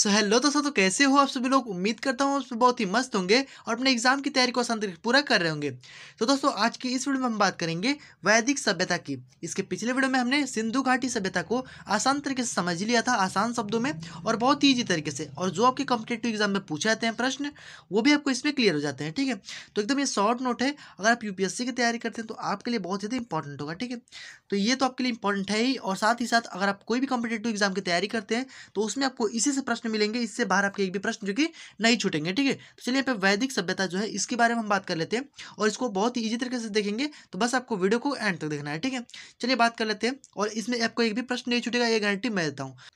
सो so, hello दोस्तों तो कैसे हो आप सभी लोग उम्मीद करता हूँ आप बहुत ही मस्त होंगे और अपने एग्जाम की तैयारी को आसान तरीके पूरा कर रहे होंगे तो दोस्तों आज की इस वीडियो में हम बात करेंगे वैदिक सभ्यता की इसके पिछले वीडियो में हमने सिंधु घाटी सभ्यता को आसान तरीके से समझ लिया था आसान शब्दों में और बहुत ईजी तरीके से और जो आपके कॉम्पिटेटिव एग्जाम में पूछे जाते हैं प्रश्न वो भी आपको इसमें क्लियर हो जाते हैं ठीक है तो एकदम ये शॉर्ट नोट है अगर आप यूपीएससी की तैयारी करते हैं तो आपके लिए बहुत ज़्यादा इंपॉर्टेंट होगा ठीक है तो ये तो आपके लिए इंपॉर्टेंट है ही और साथ ही साथ अगर आप कोई भी कॉम्पिटेटिव एग्जाम की तैयारी करते हैं तो उसमें आपको इसी से प्रश्न प्रश्न मिलेंगे इससे बाहर आपके एक भी प्रश्न जो कि नहीं छूटेंगे ठीक है तो चलिए पे वैदिक सभ्यता जो है इसके बारे में हम बात कर लेते हैं और इसको बहुत ही ईजी तरीके से देखेंगे तो बस आपको वीडियो को एंड तक देखना है ठीक है चलिए बात कर लेते हैं और इसमें आपको एक भी प्रश्न नहीं छूटेगा ये गारंटी मैं देता हूँ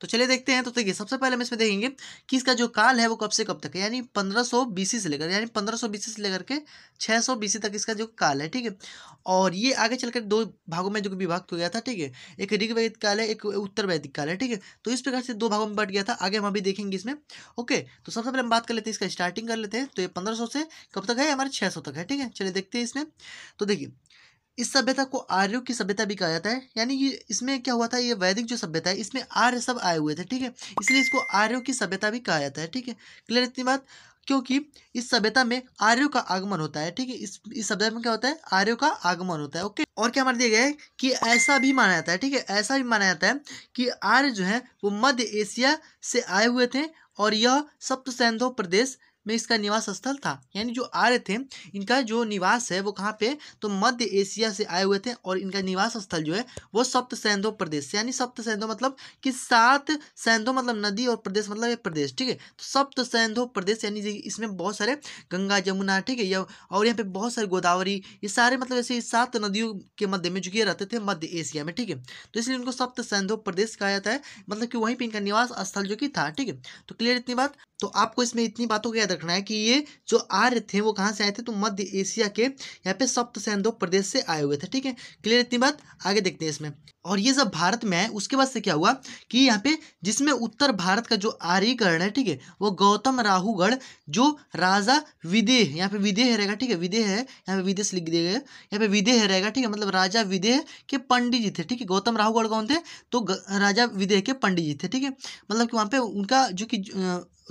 तो चलिए देखते हैं तो देखिए सबसे पहले हम इसमें देखेंगे कि इसका जो काल है वो कब से कब तक है यानी पंद्रह सौ बीसी से लेकर यानी पंद्रह सौ बीसी से लेकर के छः सौ बीसी तक इसका जो काल है ठीक है और ये आगे चलकर दो भागों में जो विभक्त हो गया था ठीक है एक ऋग्वैदिक काल है एक उत्तर वैदिक काल है ठीक है तो इस प्रकार से दो भागों में बट गया था आगे हम अभी देखेंगे इसमें ओके तो सबसे पहले हम बात कर लेते हैं इसका स्टार्टिंग कर लेते हैं तो ये पंद्रह से कब तक है हमारे छः तक है ठीक है चलिए देखते हैं इसमें तो देखिए इस सभ्यता को आर्यों की सभ्यता भी कहा जाता है यानी इसमें क्या हुआ था ये वैदिक जो सभ्यता है इसमें आर्य सब आए हुए थे ठीक है इसलिए इसको आर्यों की सभ्यता भी कहा जाता है ठीक है क्लियर इतनी बात क्योंकि इस सभ्यता में आर्यों का आगमन होता है ठीक है इस इस सभ्यता में क्या होता है आर्यों का आगमन होता है ओके और क्या हमारे दिया गया है कि ऐसा भी माना जाता है ठीक है ऐसा भी माना जाता है कि आर्य जो है वो मध्य एशिया से आए हुए थे और यह सप्त प्रदेश में इसका निवास स्थल था यानी जो आर्य थे इनका जो निवास है वो कहाँ पे तो मध्य एशिया से आए हुए थे और इनका निवास स्थल जो है वो सप्त सैंधो प्रदेश यानी सप्त सैंधो मतलब कि सात सैंधो मतलब नदी और प्रदेश मतलब एक प्रदेश ठीक है तो सप्त सैंधो प्रदेश यानी इसमें बहुत सारे गंगा जमुना ठीक है या और यहाँ पे बहुत सारे गोदावरी ये सारे मतलब ऐसे सात नदियों के मध्य में जो कि रहते थे मध्य एशिया में ठीक है तो इसलिए इनको सप्त सैंधो प्रदेश कहा जाता है मतलब कि वहीं पर इनका निवास स्थल जो कि था ठीक है तो क्लियर इतनी बात तो आपको इसमें इतनी बातों को याद रखना है कि ये जो आर्य थे वो कहाँ से आए थे तो मध्य एशिया के यहाँ पे सप्त सैंधो प्रदेश से आए हुए थे ठीक है क्लियर इतनी बात आगे देखते हैं इसमें और ये जब भारत में आए उसके बाद से क्या हुआ कि यहाँ पे जिसमें उत्तर भारत का जो आर्यकरण है ठीक है वो गौतम राहुगढ़ जो राजा विदेह यहाँ पे विदेह रहेगा ठीक है विदेह है यहाँ पे विदेश लिख दिया गया यहाँ पे विदेह रहेगा ठीक है मतलब राजा विदेह के पंडित जी थे ठीक है गौतम राहुगढ़ कौन थे तो राजा विदेह के पंडित जी थे ठीक है मतलब कि वहाँ पे उनका जो कि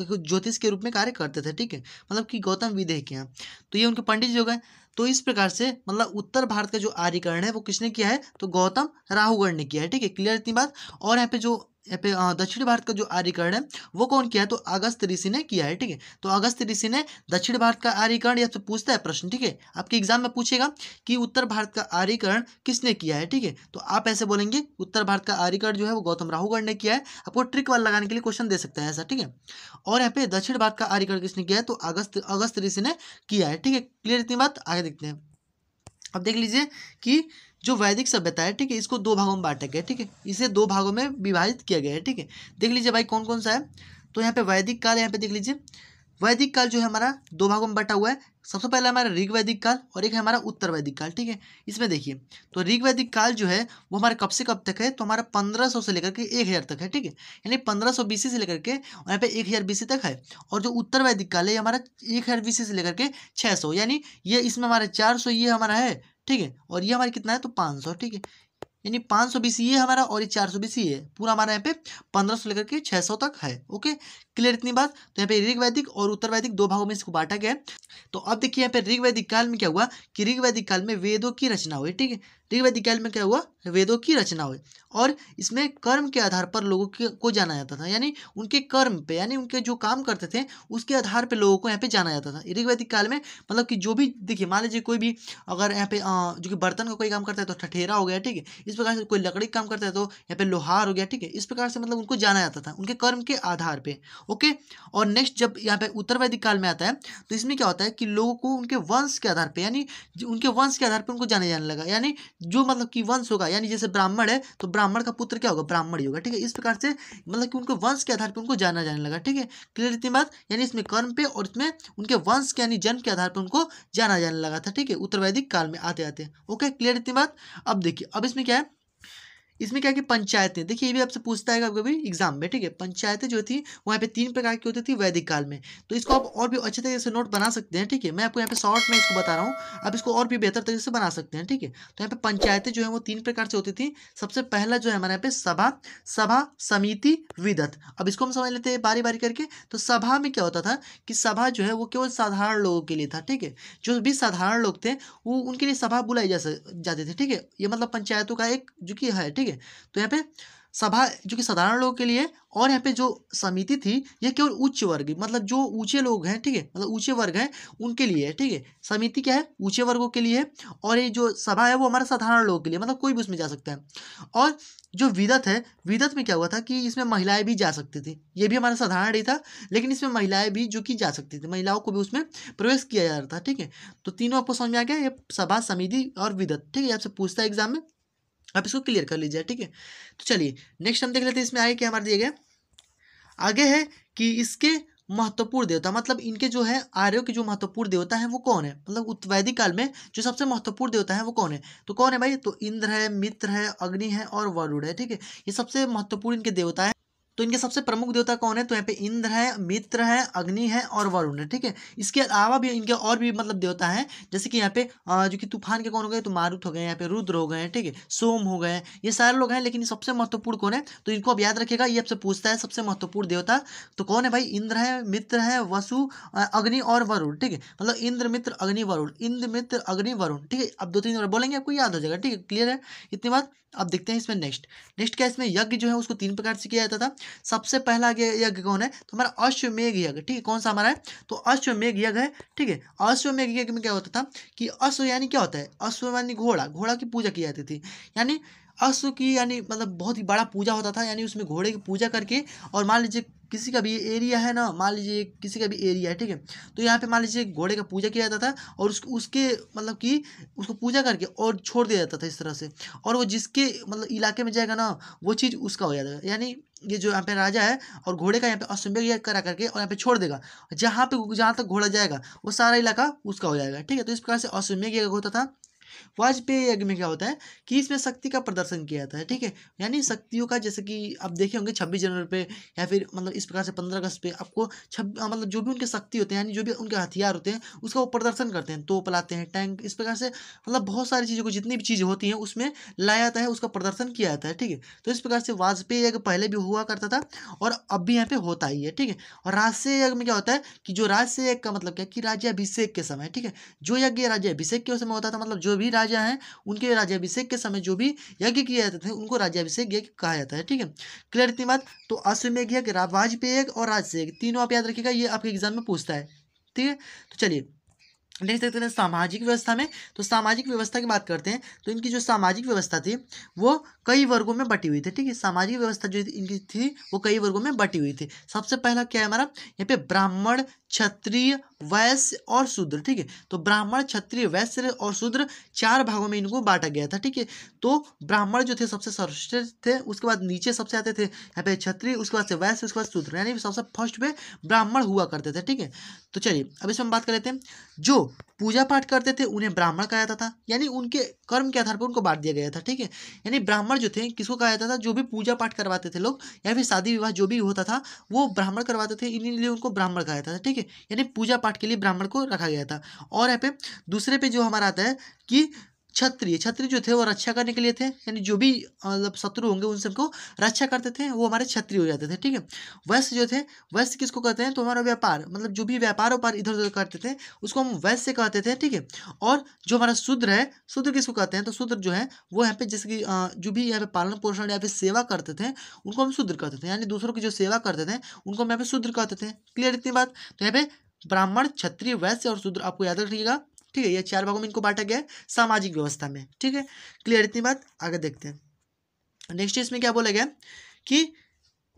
ज्योतिष के रूप में कार्य करते थे ठीक है मतलब कि गौतम विदेह के यहाँ तो ये उनके पंडित जी हो गए तो इस प्रकार से मतलब उत्तर भारत का जो आर्यकरण है वो किसने किया है तो गौतम राहुगढ़ ने किया है ठीक है क्लियर इतनी बात और यहाँ पे जो दक्षिण भारत का जो आर्यकरण है वो कौन किया है तो अगस्त ऋषि ने किया है ठीक है तो अगस्त ऋषि ने दक्षिण भारत का आर्यकरण या तो पूछता है प्रश्न ठीक है आपके एग्जाम में पूछेगा कि उत्तर भारत का आर्यकरण किसने किया है ठीक है तो आप ऐसे बोलेंगे उत्तर भारत का आर्यकरण जो है वो गौतम राहुगढ़ ने किया है आपको ट्रिक वाल लगाने के लिए क्वेश्चन दे सकता है ऐसा ठीक है और यहाँ पे दक्षिण भारत का आर्यकरण किसने किया है तो अगस्त अगस्त ऋषि ने किया है ठीक है क्लियर इतनी बात आगे देखते हैं अब देख लीजिए कि जो वैदिक सभ्यता है ठीक है इसको दो भागों में बांटा गया ठीक है इसे दो भागों में विभाजित किया गया है ठीक है देख लीजिए भाई कौन कौन सा है तो यहाँ पे वैदिक काल यहाँ पे देख लीजिए वैदिक काल जो है हमारा दो भागों में बटा हुआ है सबसे पहला हमारा ऋग वैदिक काल और एक है हमारा उत्तर वैदिक काल ठीक है इसमें देखिए तो ऋग वैदिक काल जो है वो हमारा कब से कब तक है तो हमारा पंद्रह सौ से लेकर के एक हज़ार तक है ठीक है यानी पंद्रह सौ बीसी से लेकर के और यहाँ पे एक हज़ार बीसी तक है और जो उत्तर वैदिक काल है हमारा एक हज़ार बीस से लेकर के छः सौ यानी ये इसमें हमारा चार सौ ये हमारा है ठीक है और ये हमारा कितना है तो पाँच सौ ठीक है यानी पाँच सौ बीस ये हमारा और ये चार सौ बीस ये पूरा हमारा यहाँ पे पंद्रह सौ लेकर के छः सौ तक है ओके क्लियर इतनी बात तो यहाँ पे ऋग्वैदिक और उत्तर वैदिक दो भागों में इसको बांटा गया तो अब देखिए यहाँ पे ऋग्वैदिक काल में क्या हुआ कि ऋग्वैदिक काल में वेदों की रचना हुई ठीक है ऋग्वैदिक काल में क्या हुआ वेदों की रचना हुई और इसमें कर्म के आधार पर लोगों के को जाना जाता था यानी उनके कर्म पे यानी उनके जो काम करते थे उसके आधार पे लोगों को यहाँ पे जाना जाता था ऋग्वैदिक काल में मतलब कि जो भी देखिए मान लीजिए कोई भी अगर यहाँ पे जो कि बर्तन का कोई काम करता है तो ठठेरा हो गया ठीक है इस प्रकार से कोई लकड़ी का काम करता है तो यहाँ पे लोहार हो गया ठीक है इस प्रकार से मतलब उनको जाना जाता था उनके कर्म के आधार पर ओके और नेक्स्ट जब यहाँ पे उत्तर वैदिक काल में आता है तो इसमें क्या होता है कि लोगों को उनके वंश के आधार पर यानी उनके वंश के आधार पर उनको जाने जाने लगा यानी जो मतलब कि वंश होगा यानी जैसे ब्राह्मण है तो ब्राह्मण का पुत्र क्या होगा ब्राह्मण ही होगा ठीक है इस प्रकार से मतलब कि उनके वंश के आधार पर उनको जाना जाने लगा ठीक है क्लियर इतनी बात यानी इसमें कर्म पे और इसमें उनके वंश के यानी जन्म के आधार पर उनको जाना जाने लगा था ठीक है उत्तर वैदिक काल में आते आते ओके क्लियर इतनी बात अब देखिए अब इसमें क्या है इसमें क्या कि पंचायतें देखिए ये भी आपसे पूछता है कभी एग्जाम में ठीक है पंचायतें जो थी वहाँ पे तीन प्रकार की होती थी वैदिक काल में तो इसको आप और भी अच्छे तरीके से नोट बना सकते हैं ठीक है मैं आपको यहाँ पे शॉर्ट में इसको बता रहा हूँ आप इसको और भी बेहतर तरीके से बना सकते हैं ठीक है तो यहाँ पे पंचायतें जो है वो तीन प्रकार से होती थी सबसे पहला जो है हमारे यहाँ पे सभा सभा समिति विदत अब इसको हम समझ लेते हैं बारी बारी करके तो सभा में क्या होता था कि सभा जो है वो केवल साधारण लोगों के लिए था ठीक है जो भी साधारण लोग थे वो उनके लिए सभा बुलाई जा जाती थी ठीक है ये मतलब पंचायतों का एक जो कि है ठीक है ठीक है तो यहाँ पे सभा जो कि साधारण लोगों के लिए और यहाँ पे जो समिति थी ये केवल उच्च वर्ग मतलब जो ऊंचे लोग हैं ठीक है मतलब ऊंचे वर्ग हैं उनके लिए है ठीक है समिति क्या है ऊंचे वर्गों के लिए और ये जो सभा है वो हमारे साधारण लोगों के लिए मतलब कोई भी उसमें जा सकता है और जो विदत है विदत में क्या हुआ था कि इसमें महिलाएं भी जा सकती थी ये भी हमारा साधारण ही था लेकिन इसमें महिलाएं भी जो कि जा सकती थी महिलाओं को भी उसमें प्रवेश किया जा रहा था ठीक है तो तीनों आपको समझ में आ गया ये सभा समिति और विदत ठीक है आपसे पूछता है एग्जाम में आप इसको क्लियर कर लीजिए ठीक है तो चलिए नेक्स्ट हम देख लेते हैं इसमें आगे क्या हमारे दिए गए आगे है कि इसके महत्वपूर्ण देवता मतलब इनके जो है आर्यों के जो महत्वपूर्ण देवता है वो कौन है मतलब वैदिक काल में जो सबसे महत्वपूर्ण देवता है वो कौन है तो कौन है भाई तो इंद्र है मित्र है अग्नि है और वरुण है ठीक है ये सबसे महत्वपूर्ण इनके देवता है तो इनके सबसे प्रमुख देवता कौन है तो यहाँ पे इंद्र है मित्र है अग्नि है और वरुण है ठीक है इसके अलावा भी इनके और भी मतलब देवता है जैसे कि यहाँ पे जो कि तूफान के कौन हो गए तो मारुत हो गए यहाँ पे रुद्र हो गए ठीक है सोम हो गए ये सारे लोग हैं लेकिन सबसे महत्वपूर्ण कौन है तो इनको अब याद रखेगा ये आपसे पूछता है सबसे महत्वपूर्ण देवता तो कौन है भाई इंद्र है मित्र है वसु अग्नि और वरुण ठीक है मतलब इंद्र मित्र अग्नि वरुण इंद्र मित्र अग्नि वरुण ठीक है अब दो तीन बोलेंगे आपको याद हो जाएगा ठीक है क्लियर है इतनी बात अब देखते हैं इसमें नेक्स्ट नेक्स्ट क्या इसमें यज्ञ जो है उसको तीन प्रकार से किया जाता था सबसे पहला यज्ञ कौन है तो हमारा अश्वमेघ यज्ञ ठीक है कौन सा हमारा है तो अश्वमेघ यज्ञ है ठीक है अश्वमेघ यज्ञ में क्या होता था कि अश्व यानी क्या होता है अश्व यानी घोड़ा घोड़ा की पूजा की जाती थी यानी अश्व की यानी मतलब बहुत ही बड़ा पूजा होता था यानी उसमें घोड़े की पूजा करके और मान लीजिए किसी का भी एरिया है ना मान लीजिए किसी का भी एरिया है ठीक है तो यहाँ पे मान लीजिए घोड़े का पूजा किया जाता था और उस उसके मतलब कि उसको पूजा करके और छोड़ दिया जाता था इस तरह से और वो जिसके मतलब इलाके में जाएगा ना वो चीज़ उसका हो जाएगा यानी ये जो यहाँ पे राजा है और घोड़े का यहाँ पे अश्वमेघ करा करके और यहाँ पे छोड़ देगा जहाँ पे जहाँ तक घोड़ा जाएगा वो सारा इलाका उसका हो जाएगा ठीक है तो इस प्रकार से अश्वमेघ होता था वाजपेयी यज्ञ में क्या होता है कि इसमें शक्ति का प्रदर्शन किया जाता है ठीक है यानी शक्तियों का जैसे कि आप देखे होंगे छब्बीस जनवरी पे या फिर मतलब इस प्रकार से पंद्रह अगस्त पे आपको छब्बीस हाँ, मतलब जो भी उनके शक्ति होते हैं यानी जो भी उनके हथियार होते हैं उसका वो प्रदर्शन करते हैं तोप लाते हैं टैंक इस प्रकार से मतलब बहुत सारी चीज़ों को जितनी भी चीज़ें होती हैं उसमें लाया जाता है उसका प्रदर्शन किया जाता है ठीक है तो इस प्रकार से वाजपेयी यज्ञ पहले भी हुआ करता था और अब भी यहाँ पर होता ही है ठीक है और राजस्य यज्ञ में क्या होता है कि जो राजस्य यज्ञ का मतलब क्या कि अभिषेक के समय ठीक है जो यज्ञ अभिषेक के समय होता था मतलब जो भी सभी राजा हैं उनके राज्याभिषेक के समय जो भी यज्ञ किया जाते थे उनको राज्याभिषेक यज्ञ कहा जाता है ठीक है क्लियर इतनी बात तो अश्वमेघ यज्ञ वाजपेय यज्ञ और राजसेयज्ञ तीनों आप याद रखिएगा ये आपके एग्जाम में पूछता है ठीक है तो चलिए नेक्स्ट देखते हैं सामाजिक व्यवस्था में तो सामाजिक व्यवस्था की बात करते हैं तो इनकी जो सामाजिक व्यवस्था थी वो कई वर्गों में बटी हुई थी ठीक है सामाजिक व्यवस्था जो इनकी थी वो कई वर्गों में बटी हुई थी सबसे पहला क्या है हमारा यहाँ पे ब्राह्मण क्षत्रिय वैश्य और शूद्र ठीक है तो ब्राह्मण क्षत्रिय वैश्य और शूद्र चार भागों में इनको बांटा गया था ठीक है तो ब्राह्मण जो थे सबसे सर्वश्रेष्ठ थे उसके बाद नीचे सबसे आते थे यहाँ पे क्षत्रिय उसके बाद से वैश्य उसके बाद शूद्र यानी सबसे फर्स्ट में ब्राह्मण हुआ करते थे ठीक है तो चलिए अब इसमें हम बात कर लेते हैं जो पूजा पाठ करते थे उन्हें ब्राह्मण कहा जाता था यानी उनके कर्म के आधार पर उनको बांट दिया गया था ठीक है यानी ब्राह्मण जो थे किसको कहा जाता था जो भी पूजा पाठ करवाते थे लोग या फिर शादी विवाह जो भी होता था वो ब्राह्मण करवाते थे इन्हीं उनको ब्राह्मण कहा जाता था ठीक है यानी पूजा पाठ के लिए ब्राह्मण को रखा गया था और यहाँ पे दूसरे पे जो हमारा आता है कि क्षत्रिय क्षत्रिय जो थे वो रक्षा करने के लिए थे यानी जो भी मतलब शत्रु होंगे उन सबको रक्षा करते थे वो हमारे क्षत्रिय हो जाते थे ठीक है वैश्य जो थे वैश्य किसको कहते हैं तो हमारा व्यापार मतलब जो भी व्यापार व्यापार इधर उधर करते थे उसको हम वैश्य कहते थे ठीक है और जो हमारा शूद्र है शूद्र किसको कहते हैं तो शूद्र जो है वो यहाँ पे जैसे कि जो भी यहाँ पे पालन पोषण या फिर सेवा करते थे उनको हम शूद्र कहते थे यानी दूसरों की जो सेवा करते थे उनको हम यहाँ पे शूद्र कहते थे क्लियर इतनी बात तो यहाँ पे ब्राह्मण क्षत्रिय वैश्य और शूद्र आपको याद रखिएगा ठीक है ये चार भागों में इनको बांटा गया है सामाजिक व्यवस्था में ठीक है क्लियर इतनी बात आगे देखते हैं नेक्स्ट इसमें क्या बोला गया कि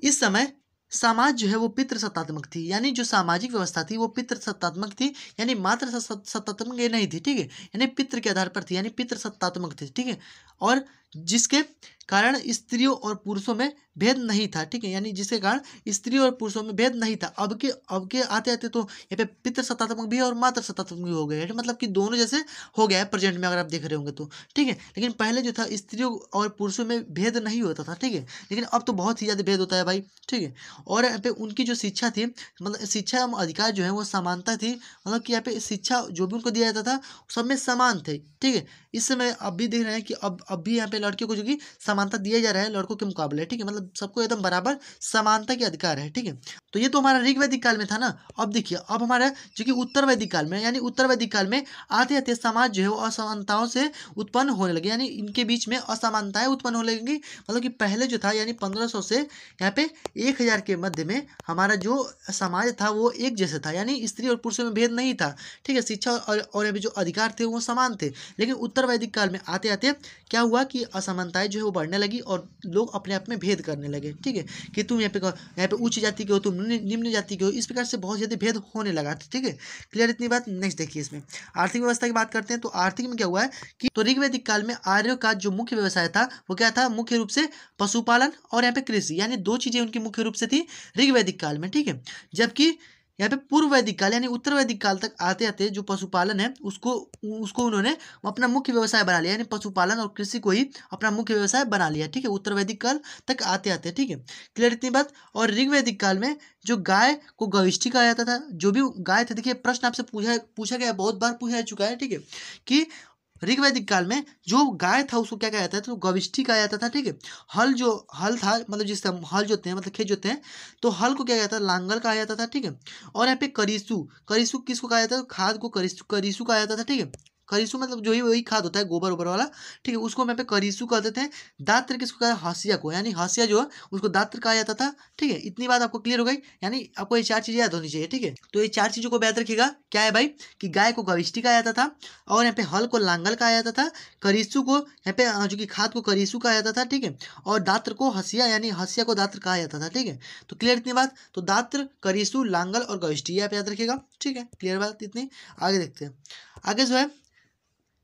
इस समय समाज जो है वो पितृसत्तात्मक थी यानी जो सामाजिक व्यवस्था थी वो पितृ सत्तात्मक थी यानी मात्र सत्तात्मक ये नहीं थी ठीक है यानी पितृ के आधार पर थी यानी सत्तात्मक थी ठीक है और जिसके कारण स्त्रियों और पुरुषों में भेद नहीं था ठीक है यानी जिसके कारण स्त्रियों और पुरुषों में भेद नहीं था अब के अब के आते आते तो यहाँ पे पितृ सत्तात्मक भी और मातृ सत्तात्मक भी हो गए मतलब कि दोनों जैसे हो गया है प्रेजेंट में अगर आप देख रहे होंगे तो ठीक है लेकिन पहले जो था स्त्रियों और पुरुषों में भेद नहीं होता था ठीक है लेकिन अब तो बहुत ही ज़्यादा भेद होता है भाई ठीक है और यहाँ पे उनकी जो शिक्षा थी मतलब शिक्षा एवं अधिकार जो है वो समानता थी मतलब कि यहाँ पे शिक्षा जो भी उनको दिया जाता था सब में समान थे ठीक है इस समय अब भी देख रहे हैं कि अब अब भी यहाँ पे लड़कियों को जो कि समानता दिया जा रहा है लड़कों के मुकाबले ठीक है मतलब सबको एकदम बराबर समानता के अधिकार है ठीक है तो ये तो हमारा ऋग वैदिक काल में था ना अब देखिए अब हमारा जो कि उत्तर वैदिक काल में यानी उत्तर वैदिक काल में आते आते समाज जो है वो असमानताओं से उत्पन्न होने लगे यानी इनके बीच में असमानताएं उत्पन्न होने लगेंगी मतलब कि पहले जो था यानी पंद्रह से यहाँ पे एक हज़ार के मध्य में हमारा जो समाज था वो एक जैसे था यानी स्त्री और पुरुषों में भेद नहीं था ठीक है शिक्षा और अभी जो अधिकार थे वो समान थे लेकिन उत्तर वैदिक काल में आते आते क्या क्या हुआ कि असमानताएं जो है वो बढ़ने लगी और लोग अपने आप में भेद करने लगे ठीक है कि तुम यहाँ पे यहाँ पे उच्च जाति के हो तुम निम्न जाति के हो इस प्रकार से बहुत ज़्यादा भेद होने लगा ठीक है क्लियर इतनी बात नेक्स्ट देखिए इसमें आर्थिक व्यवस्था की बात करते हैं तो आर्थिक में क्या हुआ है कि तो ऋग्वेदिक काल में आर्यों का जो मुख्य व्यवसाय था वो क्या था मुख्य रूप से पशुपालन और यहाँ पे कृषि यानी दो चीज़ें उनकी मुख्य रूप से थी ऋग्वेदिक काल में ठीक है जबकि यहाँ पे पूर्व वैदिक काल यानी उत्तर वैदिक काल तक आते आते जो पशुपालन है उसको उसको उन्होंने अपना मुख्य व्यवसाय बना लिया यानी पशुपालन और कृषि को ही अपना मुख्य व्यवसाय बना लिया ठीक है उत्तर वैदिक काल तक आते आते ठीक है क्लियर इतनी बात और ऋग्वैदिक काल में जो गाय को गविष्ठी कहा जाता था जो भी गाय थे देखिए प्रश्न आपसे पूछा पूछा गया बहुत बार पूछा जा चुका है ठीक है कि ऋग्वैदिक काल में जो गाय था उसको क्या कहा जाता था तो गविष्ठी कहा जाता था ठीक है हल जो हल था मतलब जिससे तरह हल जोते हैं मतलब खेत जोते हैं तो हल को क्या कहता है लांगल कहा जाता था ठीक है और यहाँ पे करीसू करीसू किसको कहा जाता है खाद को करीसू करीसू कहा जाता था ठीक है करीसू मतलब जो ही वही खाद होता है गोबर ओबर वाला ठीक है उसको यहाँ पे करीसू कहते थे दात्र किसको कहा हसिया को यानी हसिया जो है उसको दात्र कहा जाता था ठीक है इतनी बात आपको क्लियर हो गई यानी आपको ये चार चीज़ें याद होनी चाहिए ठीक है तो ये चार चीज़ों को याद रखिएगा क्या है भाई कि गाय को गविष्टी कहा जाता था और यहाँ पे हल को लांगल कहा जाता था करीसू को यहाँ पे जो कि खाद को करीसू कहा जाता था ठीक है और दात्र को हसिया यानी हसिया को दात्र कहा जाता था ठीक है तो क्लियर इतनी बात तो दात्र करीसु लांगल और गविष्टी आप याद रखेगा ठीक है क्लियर बात इतनी आगे देखते हैं आगे जो है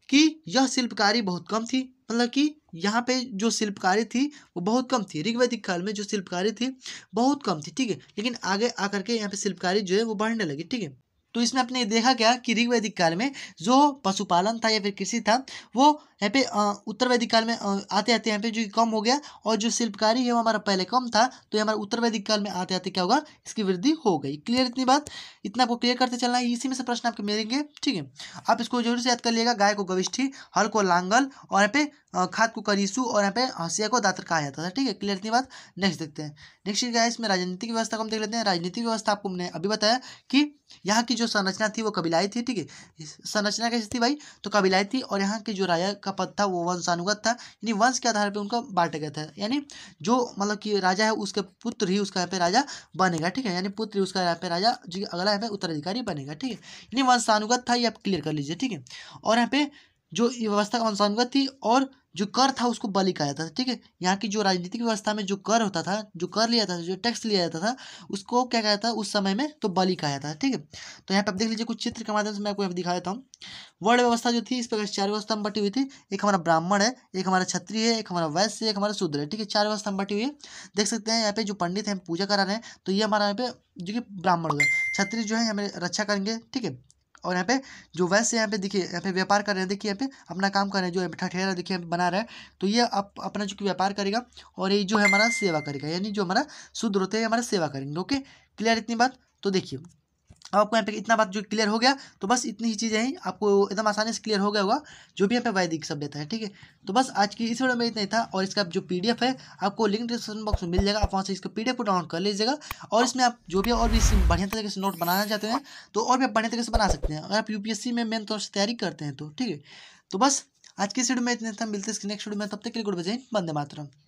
कि यह शिल्पकारी बहुत कम थी मतलब कि यहाँ पे जो शिल्पकारी थी वो बहुत कम थी ऋग्वैदिक काल में जो शिल्पकारी थी बहुत कम थी ठीक है लेकिन आगे आकर के यहाँ पे शिल्पकारी जो है वो बढ़ने लगी ठीक है तो इसमें आपने देखा क्या कि ऋग्वैदिक काल में जो पशुपालन था या फिर कृषि था वो यहाँ पे उत्तर वैदिक काल में आते आते यहाँ पे जो कम हो गया और जो शिल्पकारी है वो हमारा पहले कम था तो ये हमारा उत्तर वैदिक काल में आते आते क्या होगा इसकी वृद्धि हो गई क्लियर इतनी बात इतना आपको क्लियर करते चलना है इसी में से प्रश्न आपके मिलेंगे ठीक है आप इसको जरूर से याद कर लिएगा गाय को गविष्ठी हल को लांगल और यहाँ पे खाद को करीसू और यहाँ पे हसिया को दातर कहा जाता था ठीक है क्लियर इतनी बात नेक्स्ट देखते हैं नेक्स्ट क्या है इसमें राजनीतिक व्यवस्था को हम देख लेते हैं राजनीतिक व्यवस्था आपको हमने अभी बताया कि यहाँ की जो संरचना थी वो कबीलाई थी ठीक है संरचना कैसी थी भाई तो कबीलाई थी और यहाँ के जो राजा का पद था वो वंश अनुगत था यानी वंश के आधार पर उनका बांटा गया था यानी जो मतलब कि राजा है उसके पुत्र ही उसका यहाँ पे राजा बनेगा ठीक है यानी पुत्र ही उसका यहाँ पे राजा जो अगला यहाँ पे उत्तराधिकारी बनेगा ठीक है यानी वंशानुगत था ये आप क्लियर कर लीजिए ठीक है और यहाँ पे जो व्यवस्था का अनुसंगत थी और जो कर था उसको बलि कहा जाता था ठीक है यहाँ की जो राजनीतिक व्यवस्था में जो कर होता था जो कर लिया जाता था जो टैक्स लिया जाता था उसको क्या कहा जाता था उस समय में तो बलि कहा जाता था ठीक है तो यहाँ पे आप देख लीजिए कुछ चित्र के माध्यम से मैं आपको यहाँ दिखा देता हूँ वर्ण व्यवस्था जो थी इस प्रकार चार व्यवस्था में बटी हुई थी एक हमारा ब्राह्मण है एक हमारा छत्री है एक हमारा वैश्य है एक हमारा शूद्र है ठीक है चार व्यवस्था में बटी हुई है देख सकते हैं यहाँ पे जो पंडित हैं पूजा करा रहे हैं तो ये हमारा यहाँ पे जो कि ब्राह्मण हुए छत्री जो है हमें रक्षा करेंगे ठीक है और यहाँ पे जो वैश्य यहाँ पे देखिए यहाँ पे व्यापार कर रहे हैं देखिए यहाँ पे अपना काम कर रहे हैं जो ठठेरा देखिए बना रहा है तो ये अप, अपना जो कि व्यापार करेगा और ये जो है हमारा सेवा करेगा यानी जो हमारा शुद्ध होते हैं हमारा सेवा करेंगे ओके क्लियर इतनी बात तो देखिए अब आपको यहाँ पे इतना बात जो क्लियर हो गया तो बस इतनी ही चीज़ें हैं आपको एकदम आसानी से क्लियर हो गया होगा जो भी यहाँ पे वैदिक सब है ठीक है तो बस आज की इस वीडियो में इतना ही था और इसका जो पीडीएफ है आपको लिंक डिस्क्रिप्शन बॉक्स में मिल जाएगा आप वहाँ से इसका पीडीएफ को डाउनलोड कर लीजिएगा और इसमें आप जो भी और भी बढ़िया तरीके से नोट बनाना चाहते हैं तो और भी आप बढ़िया तरीके से बना सकते हैं अगर आप यू में मेन तौर से तैयारी करते हैं तो ठीक है तो बस आज की वीडियो में इतने था मिलते हैं इसके नेक्स्ट वीडियो में तब तक के लिए गुड बजे बंदे मातरम